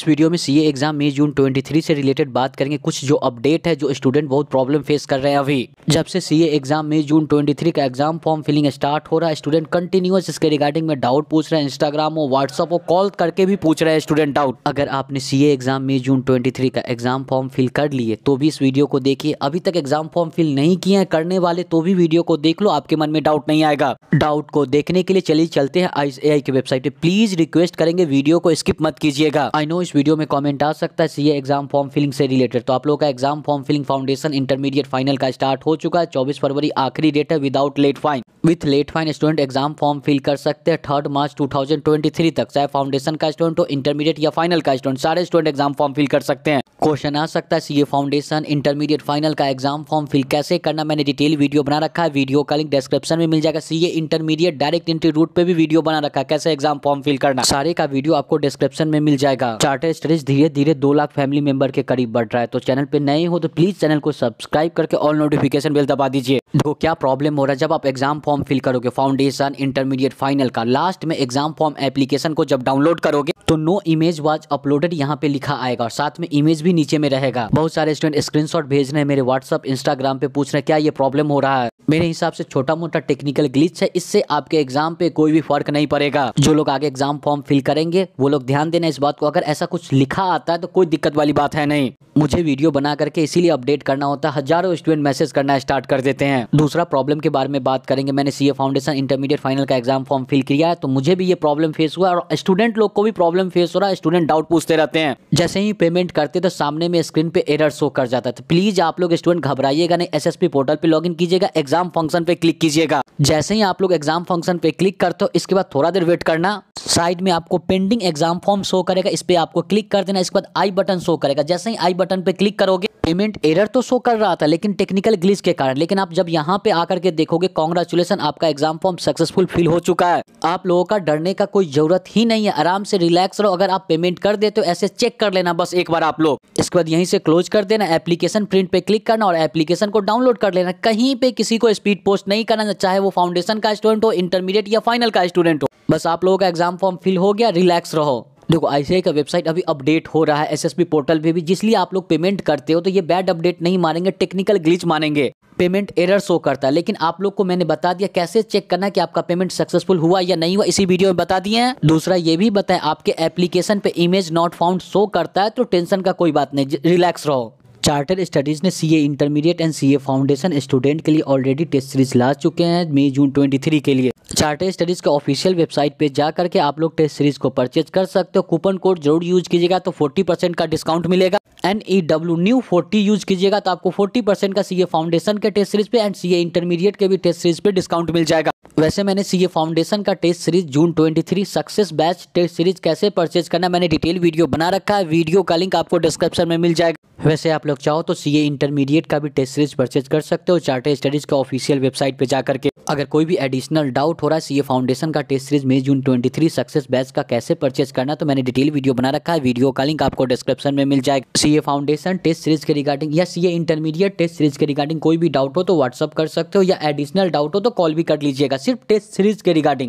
इस वीडियो में CA exam May June 23 से रिलेटेड बात करेंगे कुछ जो अपडेट है जो स्टूडेंट बहुत प्रॉब्लम फेस कर रहे हैं अभी जब से सीए एग्जाम मई जून 23 का एग्जाम फॉर्म फिलिंग स्टार्ट हो रहा है स्टूडेंट कंटिन्यूस इसके रिगार्डिंग में डाउट पूछ रहे हैं इंस्टाग्राम और व्हाट्सअप और कॉल करके भी पूछ रहे हैं स्टूडेंट डाउट अगर आपने CA exam May June twenty का एग्जाम फॉर्म फिल कर लिए तो भी इस वीडियो को देखिए अभी तक एग्जाम फॉर्म फिल नहीं किए हैं करने वाले तो भी वीडियो को देख लो आपके मन में डाउट नहीं आएगा डाउट को देखने के लिए चलिए चलते हैं आई की वेबसाइट पे प्लीज रिक्वेस्ट करेंगे वीडियो को स्किप मत कीजिएगा आई नो इस वीडियो में कमेंट आ सकता है सीए एग्जाम फॉर्म फिलिंग से रिलेटेड तो आप लोगों का exam form filling foundation intermediate final का स्टार्ट हो चुका है चौबीस फरवरी आखिरी डेट है without late fine with late fine student exam form fill कर सकते हैं थर्ड मार्च टू तक चाहे फाउंडेशन का स्टूडेंट हो इंटरमीडिएट या फाइनल का स्टूडेंट सारे स्टूडेंट एग्जाम फॉर्म फिल कर सकते हैं क्वेश्चन आ सकता है सीए फाउंडेशन इंटरमीडिएट फाइनल का एग्जाम फॉर्म फिल कैसे करना मैंने डिटेल वीडियो बना रखा है वीडियो का लिंक डिस्क्रिप्शन में मिल जाएगा CA intermediate direct entry route पे भी वीडियो बना रखा है कैसे एग्जाम फॉर्म फिल करना सारे का वीडियो आपको डिस्क्रिप्शन में मिल जाएगा चार्टर स्टडीज धीरे धीरे दो लाख फैमिली मेंबर के करीब बढ़ रहा है तो चैनल पे नए हो तो प्लीज़ चैनल को सब्सक्राइब करके ऑल नोटिफिकेशन बेल दबा दीजिए देखो क्या प्रॉब्लम हो रहा है जब आप एग्जाम फॉर्म फिल करोगे फाउंडेशन इंटरमीडिएट फाइनल का लास्ट में एग्जाम फॉर्म एप्लीकेशन को जब डाउनलोड करोगे तो नो इमेज वाज अपलोडेड यहाँ पे लिखा आएगा और साथ में इमेज भी नीचे में रहेगा बहुत सारे स्टूडेंट स्क्रीनशॉट भेज रहे हैं मेरे व्हाट्सअप इंस्टाग्राम पे पूछ रहे हैं क्या ये प्रॉब्लम हो रहा है मेरे हिसाब से छोटा मोटा टेक्निकल ग्लिच है इससे आपके एग्जाम पे कोई भी फर्क नहीं पड़ेगा जो लोग आगे एग्जाम फॉर्म फिल करेंगे वो लोग ध्यान देना इस बात को अगर ऐसा कुछ लिखा आता है तो कोई दिक्कत वाली बात है नहीं मुझे वीडियो बना करके इसीलिए अपडेट करना होता है हजारों स्टूडेंट मैसेज करना स्टार्ट कर देते हैं हैं दूसरा प्रॉब्लम के बारे में बात करेंगे मैंने सी फाउंडेशन इंटरमीडिएट फाइनल का एग्जाम फॉर्म फिल किया है तो मुझे भी ये प्रॉब्लम फेस हुआ और स्टूडेंट लोग को भी प्रॉब्लम फेस हो रहा है स्टूडेंट डाउट पूछते रहते हैं जैसे ही पेमेंट करते तो सामने में स्क्रीन पे एरर शो कर जाता था प्लीज तो आप लोग स्टूडेंट घबराइएगा नहीं एस पोर्टल पर लॉग कीजिएगा एग्जाम फंक्शन पे क्लिक कीजिएगा जैसे ही आप लोग एग्जाम फंक्शन पे क्लिक करते हो इसके बाद थोड़ा देर वेट करना साइड में आपको पेंडिंग एग्जाम फॉर्म शो करेगा इस पर आपको क्लिक कर देना इसके बाद आई बटन शो करेगा जैसे ही आई बटन पे क्लिक करोगे पेमेंट एरर तो शो कर रहा था लेकिन टेक्निकल ग्लिच के कारण लेकिन आप जब यहाँ पे आकर के देखोगे कॉन्ग्रेचुलेसन आपका एग्जाम फॉर्म सक्सेसफुल फिल हो चुका है आप लोगों का डरने का कोई जरूरत ही नहीं है आराम से रिलैक्स रहो अगर आप पेमेंट कर दे तो ऐसे चेक कर लेना बस एक बार आप लोग इसके बाद यहीं से क्लोज कर देना एप्लीकेशन प्रिंट पे क्लिक करना और एप्लीकेशन को डाउनलोड कर लेना कहीं पे किसी को स्पीड पोस्ट नहीं करना चाहे वो फाउंडेशन का स्टूडेंट हो इंटरमीडिएट या फाइनल का स्टूडेंट हो बस आप लोगों का एग्जाम फॉर्म फिल हो गया रिलैक्स रहो देखो आई का वेबसाइट अभी अपडेट हो रहा है पी पोर्टल पे भी जिसलिए आप लोग पेमेंट करते हो तो ये बैड अपडेट नहीं मानेंगे टेक्निकल ग्लिच मानेंगे पेमेंट एरर शो करता है लेकिन आप लोग को मैंने बता दिया कैसे चेक करना कि आपका पेमेंट सक्सेसफुल हुआ या नहीं हुआ इसी वीडियो में बता दिए हैं दूसरा ये भी बताएं आपके एप्लीकेशन पे इमेज नॉट फाउंड शो करता है तो टेंशन का कोई बात नहीं रिलैक्स रहो चार्टर स्टडीज़ ने CA intermediate and CA foundation student के लिए ऑलरेडी टेस्ट सीरीज ला चुके हैं मई जून 23 के लिए चार्टर स्टडीज़ के ऑफिशियल वेबसाइट पे जा करके आप लोग टेस्ट सीरीज को परचेज कर सकते हो कूपन कोड जरूर यूज कीजिएगा तो 40 परसेंट का डिस्काउंट मिलेगा N E W new forty use कीजिएगा तो आपको फोर्टी परसेंट का सीए फाउंडेशन के टेस्ट सीरीज पे एंड सीए इंटरमीडिएट के भी टेस्ट सीरीज पे डिस्काउंट मिल जाएगा वैसे मैंने सीए फाउंडेशन का test series June 23 success batch test series कैसे परचेज करना मैंने डिटेल वीडियो बना रखा है वीडियो का लिंक आपको डिस्क्रिप्शन में मिल जाएगा वैसे आप लोग चाहो तो सी इंटरमीडिएट का भी टेस्ट सीरीज परचेज कर सकते हो चार्टर स्टडीज का ऑफिशियल वेबसाइट पे जाकर के अगर कोई भी एडिशनल डाउट हो रहा है सीए फाउंडेशन का test series May June 23 success batch का कैसे परचेज करना तो मैंने डिटेल वीडियो बना रखा है वीडियो का लिंक आपको डिस्क्रिप्शन में मिल जाएगा सीए फाउंडेशन टेस्ट सीरीज के रिगार्डिंग या सीए इंटरमीडिएट टेस्ट सीरीज के रिगार्डिंग कोई भी डाउट हो तो व्हाट्सअप कर सकते हो या एडिशनल डाउट हो तो कॉल भी कर लीजिएगा सिर्फ टेस्ट सीरीज के रिगार्डिंग